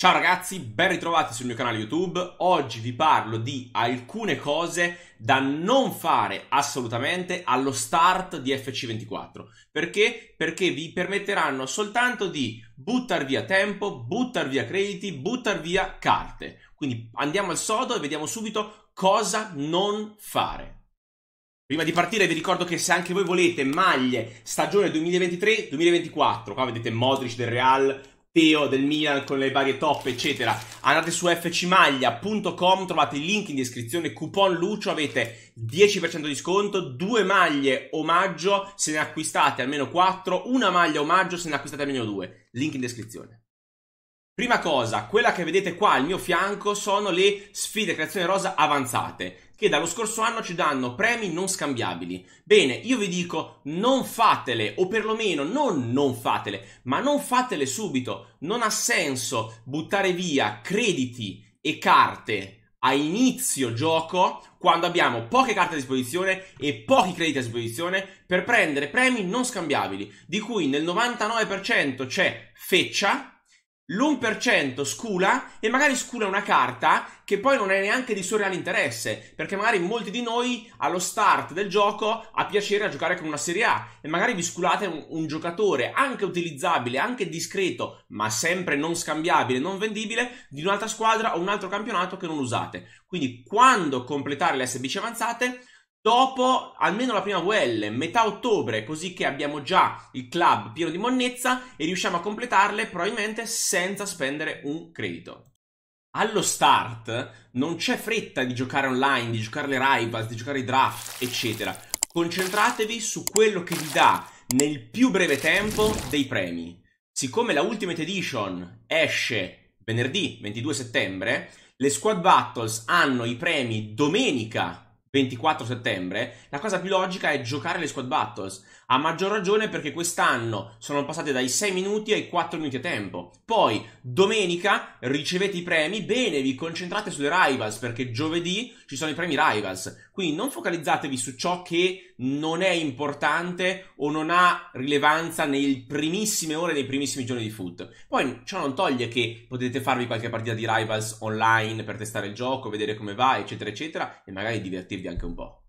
Ciao ragazzi, ben ritrovati sul mio canale YouTube. Oggi vi parlo di alcune cose da non fare assolutamente allo start di FC24. Perché? Perché vi permetteranno soltanto di buttare via tempo, buttare via crediti, buttare via carte. Quindi andiamo al sodo e vediamo subito cosa non fare. Prima di partire vi ricordo che se anche voi volete maglie stagione 2023-2024, qua vedete Modric del Real, Teo del Milan con le varie top, eccetera. Andate su fcmaglia.com, trovate il link in descrizione, coupon Lucio, avete 10% di sconto, due maglie omaggio se ne acquistate almeno 4, una maglia omaggio se ne acquistate almeno 2. Link in descrizione. Prima cosa, quella che vedete qua al mio fianco sono le sfide creazione rosa avanzate, che dallo scorso anno ci danno premi non scambiabili. Bene, io vi dico non fatele, o perlomeno non non fatele, ma non fatele subito. Non ha senso buttare via crediti e carte a inizio gioco quando abbiamo poche carte a disposizione e pochi crediti a disposizione per prendere premi non scambiabili, di cui nel 99% c'è feccia l'1% scula e magari scula una carta che poi non è neanche di suo reale interesse, perché magari molti di noi allo start del gioco ha piacere a giocare con una Serie A e magari vi sculate un, un giocatore anche utilizzabile, anche discreto, ma sempre non scambiabile, non vendibile, di un'altra squadra o un altro campionato che non usate. Quindi quando completare le SBC avanzate dopo almeno la prima VL, metà ottobre, così che abbiamo già il club pieno di monnezza e riusciamo a completarle probabilmente senza spendere un credito. Allo start non c'è fretta di giocare online, di giocare le rivals, di giocare i draft, eccetera. Concentratevi su quello che vi dà nel più breve tempo dei premi. Siccome la Ultimate Edition esce venerdì 22 settembre, le squad battles hanno i premi domenica 24 settembre, la cosa più logica è giocare le squad battles. A maggior ragione perché quest'anno sono passate dai 6 minuti ai 4 minuti a tempo. Poi, domenica, ricevete i premi, bene, vi concentrate sulle Rivals perché giovedì ci sono i premi Rivals. Quindi non focalizzatevi su ciò che non è importante o non ha rilevanza nelle primissime ore nei primissimi giorni di foot. Poi ciò non toglie che potete farvi qualche partita di Rivals online per testare il gioco, vedere come va, eccetera, eccetera, e magari divertirvi anche un po'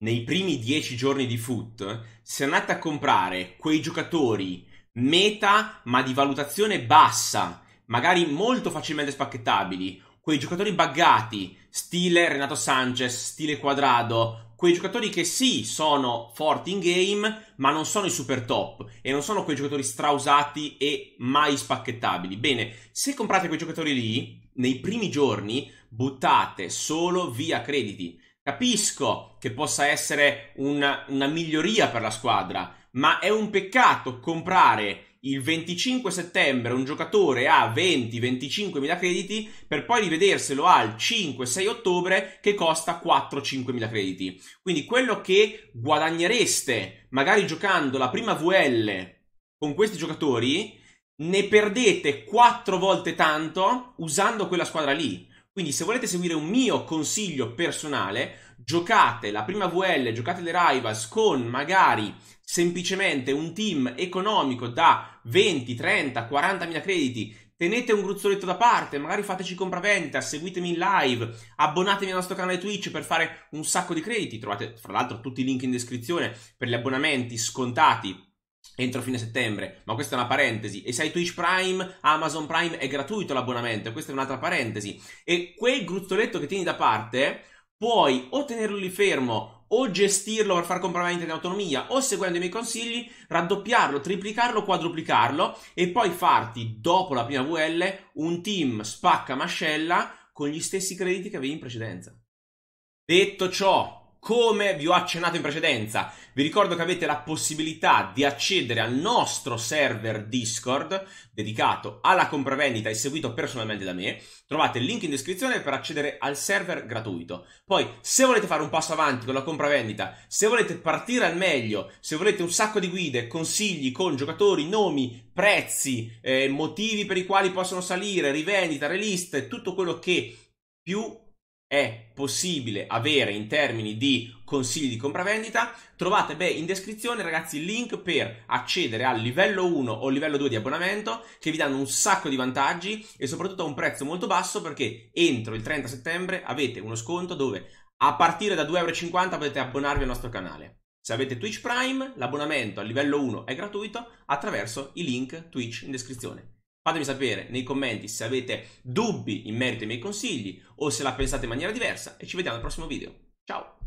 nei primi dieci giorni di foot, se andate a comprare quei giocatori meta ma di valutazione bassa, magari molto facilmente spacchettabili, quei giocatori buggati, stile Renato Sanchez, stile Quadrado, quei giocatori che sì sono forti in game, ma non sono i super top e non sono quei giocatori strausati e mai spacchettabili. Bene, se comprate quei giocatori lì, nei primi giorni buttate solo via crediti Capisco che possa essere una, una miglioria per la squadra, ma è un peccato comprare il 25 settembre un giocatore a 20-25 mila crediti per poi rivederselo al 5-6 ottobre che costa 4-5 mila crediti. Quindi quello che guadagnereste magari giocando la prima VL con questi giocatori ne perdete 4 volte tanto usando quella squadra lì. Quindi se volete seguire un mio consiglio personale, giocate la prima VL, giocate le Rivals con magari semplicemente un team economico da 20, 30, 40 mila crediti. Tenete un gruzzoletto da parte, magari fateci compravendita, seguitemi in live, abbonatevi al nostro canale Twitch per fare un sacco di crediti. Trovate fra l'altro tutti i link in descrizione per gli abbonamenti scontati entro fine settembre, ma questa è una parentesi. E se hai Twitch Prime, Amazon Prime è gratuito l'abbonamento, questa è un'altra parentesi. E quel gruzzoletto che tieni da parte, puoi o tenerlo lì fermo, o gestirlo per far compravendita in autonomia, o seguendo i miei consigli, raddoppiarlo, triplicarlo, quadruplicarlo e poi farti, dopo la prima VL, un team spacca mascella con gli stessi crediti che avevi in precedenza. Detto ciò, come vi ho accennato in precedenza, vi ricordo che avete la possibilità di accedere al nostro server Discord dedicato alla compravendita e seguito personalmente da me. Trovate il link in descrizione per accedere al server gratuito. Poi, se volete fare un passo avanti con la compravendita, se volete partire al meglio, se volete un sacco di guide, consigli con giocatori, nomi, prezzi, eh, motivi per i quali possono salire, rivendita, reliste, tutto quello che più è possibile avere in termini di consigli di compravendita trovate beh, in descrizione ragazzi il link per accedere al livello 1 o livello 2 di abbonamento che vi danno un sacco di vantaggi e soprattutto a un prezzo molto basso perché entro il 30 settembre avete uno sconto dove a partire da 2,50€ potete abbonarvi al nostro canale se avete Twitch Prime l'abbonamento al livello 1 è gratuito attraverso i link Twitch in descrizione Fatemi sapere nei commenti se avete dubbi in merito ai miei consigli o se la pensate in maniera diversa e ci vediamo al prossimo video. Ciao!